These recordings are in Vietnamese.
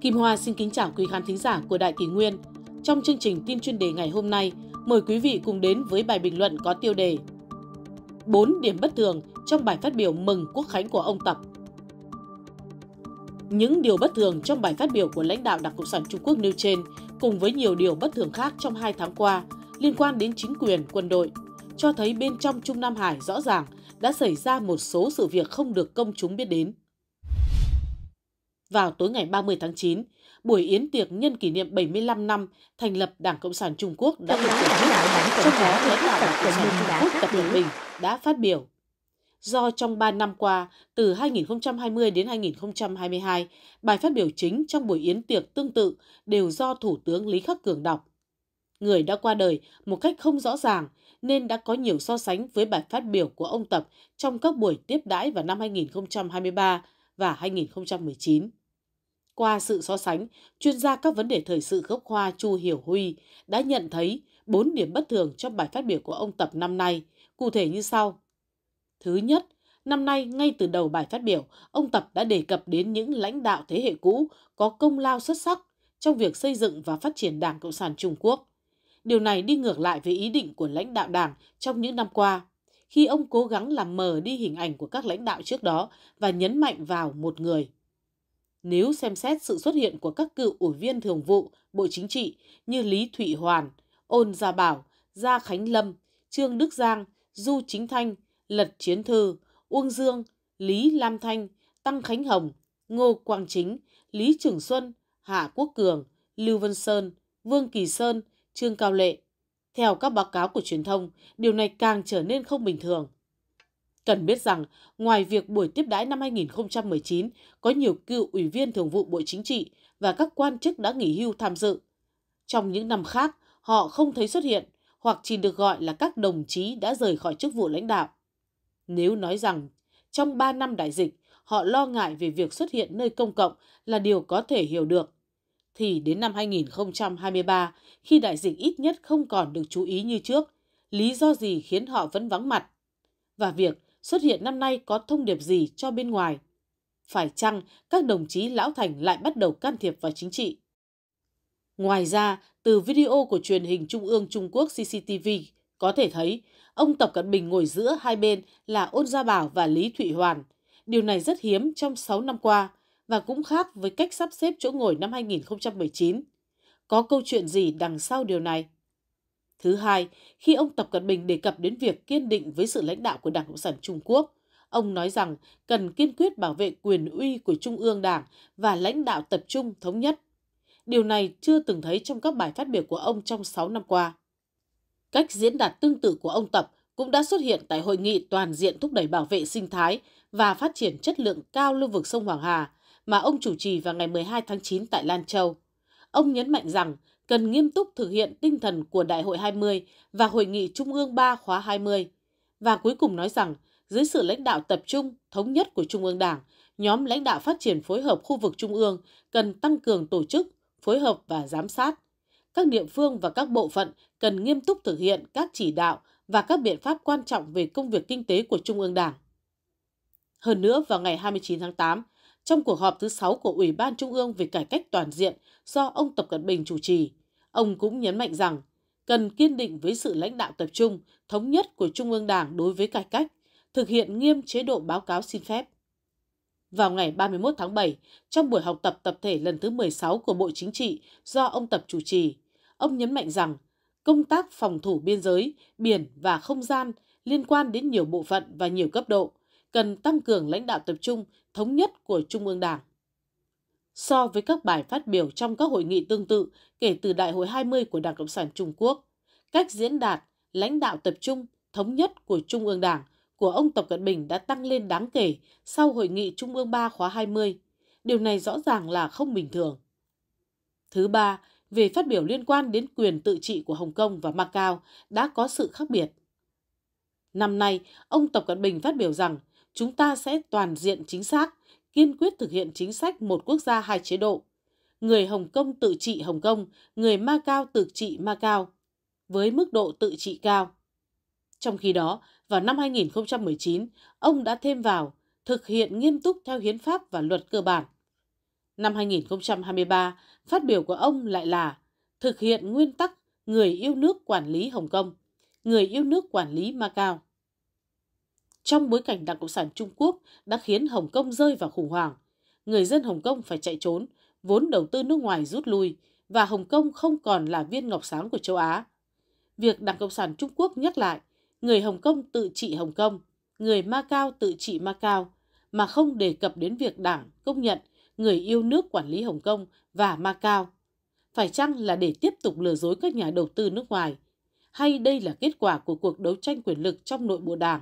Kim Hoa xin kính chào quý khán thính giả của Đại Kỳ Nguyên. Trong chương trình tin chuyên đề ngày hôm nay, mời quý vị cùng đến với bài bình luận có tiêu đề 4 điểm bất thường trong bài phát biểu mừng Quốc Khánh của ông Tập. Những điều bất thường trong bài phát biểu của lãnh đạo Đảng Cộng sản Trung Quốc nêu trên, cùng với nhiều điều bất thường khác trong hai tháng qua liên quan đến chính quyền, quân đội, cho thấy bên trong Trung Nam Hải rõ ràng đã xảy ra một số sự việc không được công chúng biết đến. Vào tối ngày 30 tháng 9, buổi yến tiệc nhân kỷ niệm 75 năm thành lập Đảng Cộng sản Trung Quốc đã được tổ chức, trong đó lãnh đạo Đảng Cộng sản Trung Quốc Tập Cận Bình đã phát biểu. Do trong 3 năm qua, từ 2020 đến 2022, bài phát biểu chính trong buổi yến tiệc tương tự đều do Thủ tướng Lý Khắc Cường đọc. Người đã qua đời một cách không rõ ràng nên đã có nhiều so sánh với bài phát biểu của ông Tập trong các buổi tiếp đãi vào năm 2023 và 2019. Qua sự so sánh, chuyên gia các vấn đề thời sự gốc khoa Chu Hiểu Huy đã nhận thấy 4 điểm bất thường trong bài phát biểu của ông Tập năm nay, cụ thể như sau. Thứ nhất, năm nay ngay từ đầu bài phát biểu, ông Tập đã đề cập đến những lãnh đạo thế hệ cũ có công lao xuất sắc trong việc xây dựng và phát triển Đảng Cộng sản Trung Quốc. Điều này đi ngược lại với ý định của lãnh đạo Đảng trong những năm qua, khi ông cố gắng làm mờ đi hình ảnh của các lãnh đạo trước đó và nhấn mạnh vào một người – nếu xem xét sự xuất hiện của các cựu ủy viên thường vụ Bộ Chính trị như Lý Thụy Hoàn, Ôn Gia Bảo, Gia Khánh Lâm, Trương Đức Giang, Du Chính Thanh, Lật Chiến Thư, Uông Dương, Lý Lam Thanh, Tăng Khánh Hồng, Ngô Quang Chính, Lý Trường Xuân, Hạ Quốc Cường, Lưu Vân Sơn, Vương Kỳ Sơn, Trương Cao Lệ. Theo các báo cáo của truyền thông, điều này càng trở nên không bình thường. Cần biết rằng, ngoài việc buổi tiếp đãi năm 2019 có nhiều cựu ủy viên thường vụ Bộ Chính trị và các quan chức đã nghỉ hưu tham dự, trong những năm khác họ không thấy xuất hiện hoặc chỉ được gọi là các đồng chí đã rời khỏi chức vụ lãnh đạo. Nếu nói rằng trong 3 năm đại dịch, họ lo ngại về việc xuất hiện nơi công cộng là điều có thể hiểu được. Thì đến năm 2023, khi đại dịch ít nhất không còn được chú ý như trước, lý do gì khiến họ vẫn vắng mặt? Và việc xuất hiện năm nay có thông điệp gì cho bên ngoài? Phải chăng các đồng chí Lão Thành lại bắt đầu can thiệp vào chính trị? Ngoài ra, từ video của truyền hình Trung ương Trung Quốc CCTV có thể thấy ông Tập Cận Bình ngồi giữa hai bên là Ôn Gia Bảo và Lý Thụy Hoàn. Điều này rất hiếm trong 6 năm qua và cũng khác với cách sắp xếp chỗ ngồi năm 2019. Có câu chuyện gì đằng sau điều này? Thứ hai, khi ông Tập Cận Bình đề cập đến việc kiên định với sự lãnh đạo của Đảng Cộng sản Trung Quốc, ông nói rằng cần kiên quyết bảo vệ quyền uy của Trung ương Đảng và lãnh đạo tập trung thống nhất. Điều này chưa từng thấy trong các bài phát biểu của ông trong 6 năm qua. Cách diễn đạt tương tự của ông Tập cũng đã xuất hiện tại hội nghị toàn diện thúc đẩy bảo vệ sinh thái và phát triển chất lượng cao lưu vực sông Hoàng Hà mà ông chủ trì vào ngày 12 tháng 9 tại Lan Châu. Ông nhấn mạnh rằng cần nghiêm túc thực hiện tinh thần của Đại hội 20 và Hội nghị Trung ương 3 khóa 20. Và cuối cùng nói rằng, dưới sự lãnh đạo tập trung, thống nhất của Trung ương Đảng, nhóm lãnh đạo phát triển phối hợp khu vực Trung ương cần tăng cường tổ chức, phối hợp và giám sát. Các địa phương và các bộ phận cần nghiêm túc thực hiện các chỉ đạo và các biện pháp quan trọng về công việc kinh tế của Trung ương Đảng. Hơn nữa, vào ngày 29 tháng 8, trong cuộc họp thứ 6 của Ủy ban Trung ương về cải cách toàn diện do ông Tập Cận Bình chủ trì, ông cũng nhấn mạnh rằng cần kiên định với sự lãnh đạo tập trung, thống nhất của Trung ương Đảng đối với cải cách, thực hiện nghiêm chế độ báo cáo xin phép. Vào ngày 31 tháng 7, trong buổi học tập tập thể lần thứ 16 của Bộ Chính trị do ông Tập chủ trì, ông nhấn mạnh rằng công tác phòng thủ biên giới, biển và không gian liên quan đến nhiều bộ phận và nhiều cấp độ, cần tăng cường lãnh đạo tập trung thống nhất của Trung ương Đảng. So với các bài phát biểu trong các hội nghị tương tự kể từ Đại hội 20 của Đảng Cộng sản Trung Quốc, cách diễn đạt, lãnh đạo tập trung, thống nhất của Trung ương Đảng của ông Tập Cận Bình đã tăng lên đáng kể sau hội nghị Trung ương 3 khóa 20. Điều này rõ ràng là không bình thường. Thứ ba, về phát biểu liên quan đến quyền tự trị của Hồng Kông và Macau đã có sự khác biệt. Năm nay, ông Tập Cận Bình phát biểu rằng chúng ta sẽ toàn diện chính xác, kiên quyết thực hiện chính sách một quốc gia hai chế độ. Người Hồng Kông tự trị Hồng Kông, người Ma Cao tự trị Ma Cao, với mức độ tự trị cao. Trong khi đó, vào năm 2019, ông đã thêm vào thực hiện nghiêm túc theo hiến pháp và luật cơ bản. Năm 2023, phát biểu của ông lại là thực hiện nguyên tắc người yêu nước quản lý Hồng Kông, người yêu nước quản lý Macau trong bối cảnh Đảng Cộng sản Trung Quốc đã khiến Hồng Kông rơi vào khủng hoảng. Người dân Hồng Kông phải chạy trốn, vốn đầu tư nước ngoài rút lui và Hồng Kông không còn là viên ngọc sáng của châu Á. Việc Đảng Cộng sản Trung Quốc nhắc lại, người Hồng Kông tự trị Hồng Kông, người Ma tự trị Ma mà không đề cập đến việc Đảng công nhận người yêu nước quản lý Hồng Kông và Ma Phải chăng là để tiếp tục lừa dối các nhà đầu tư nước ngoài? Hay đây là kết quả của cuộc đấu tranh quyền lực trong nội bộ đảng?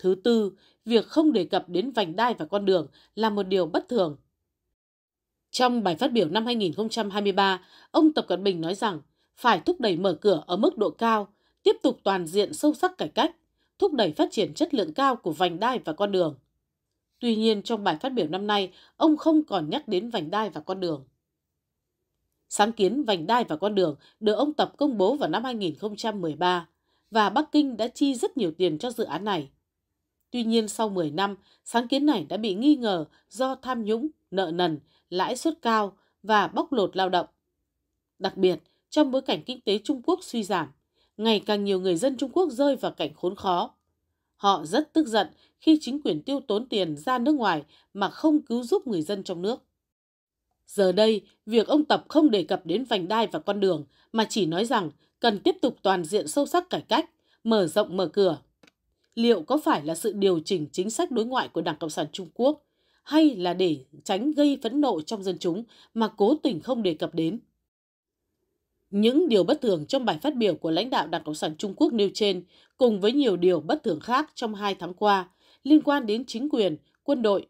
Thứ tư, việc không đề cập đến vành đai và con đường là một điều bất thường. Trong bài phát biểu năm 2023, ông Tập Cận Bình nói rằng phải thúc đẩy mở cửa ở mức độ cao, tiếp tục toàn diện sâu sắc cải cách, thúc đẩy phát triển chất lượng cao của vành đai và con đường. Tuy nhiên, trong bài phát biểu năm nay, ông không còn nhắc đến vành đai và con đường. Sáng kiến vành đai và con đường được ông Tập công bố vào năm 2013 và Bắc Kinh đã chi rất nhiều tiền cho dự án này. Tuy nhiên sau 10 năm, sáng kiến này đã bị nghi ngờ do tham nhũng, nợ nần, lãi suất cao và bóc lột lao động. Đặc biệt, trong bối cảnh kinh tế Trung Quốc suy giảm, ngày càng nhiều người dân Trung Quốc rơi vào cảnh khốn khó. Họ rất tức giận khi chính quyền tiêu tốn tiền ra nước ngoài mà không cứu giúp người dân trong nước. Giờ đây, việc ông Tập không đề cập đến vành đai và con đường mà chỉ nói rằng cần tiếp tục toàn diện sâu sắc cải cách, mở rộng mở cửa liệu có phải là sự điều chỉnh chính sách đối ngoại của Đảng Cộng sản Trung Quốc hay là để tránh gây phẫn nộ trong dân chúng mà cố tình không đề cập đến. Những điều bất thường trong bài phát biểu của lãnh đạo Đảng Cộng sản Trung Quốc nêu trên cùng với nhiều điều bất thường khác trong hai tháng qua liên quan đến chính quyền, quân đội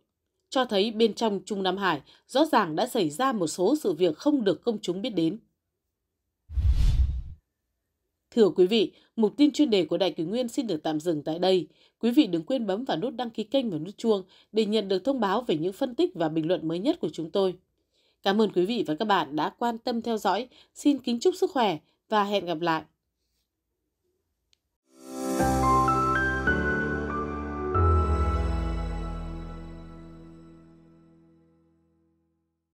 cho thấy bên trong Trung Nam Hải rõ ràng đã xảy ra một số sự việc không được công chúng biết đến. Thưa quý vị, mục tin chuyên đề của Đài Kỷ Nguyên xin được tạm dừng tại đây. Quý vị đừng quên bấm vào nút đăng ký kênh và nút chuông để nhận được thông báo về những phân tích và bình luận mới nhất của chúng tôi. Cảm ơn quý vị và các bạn đã quan tâm theo dõi. Xin kính chúc sức khỏe và hẹn gặp lại.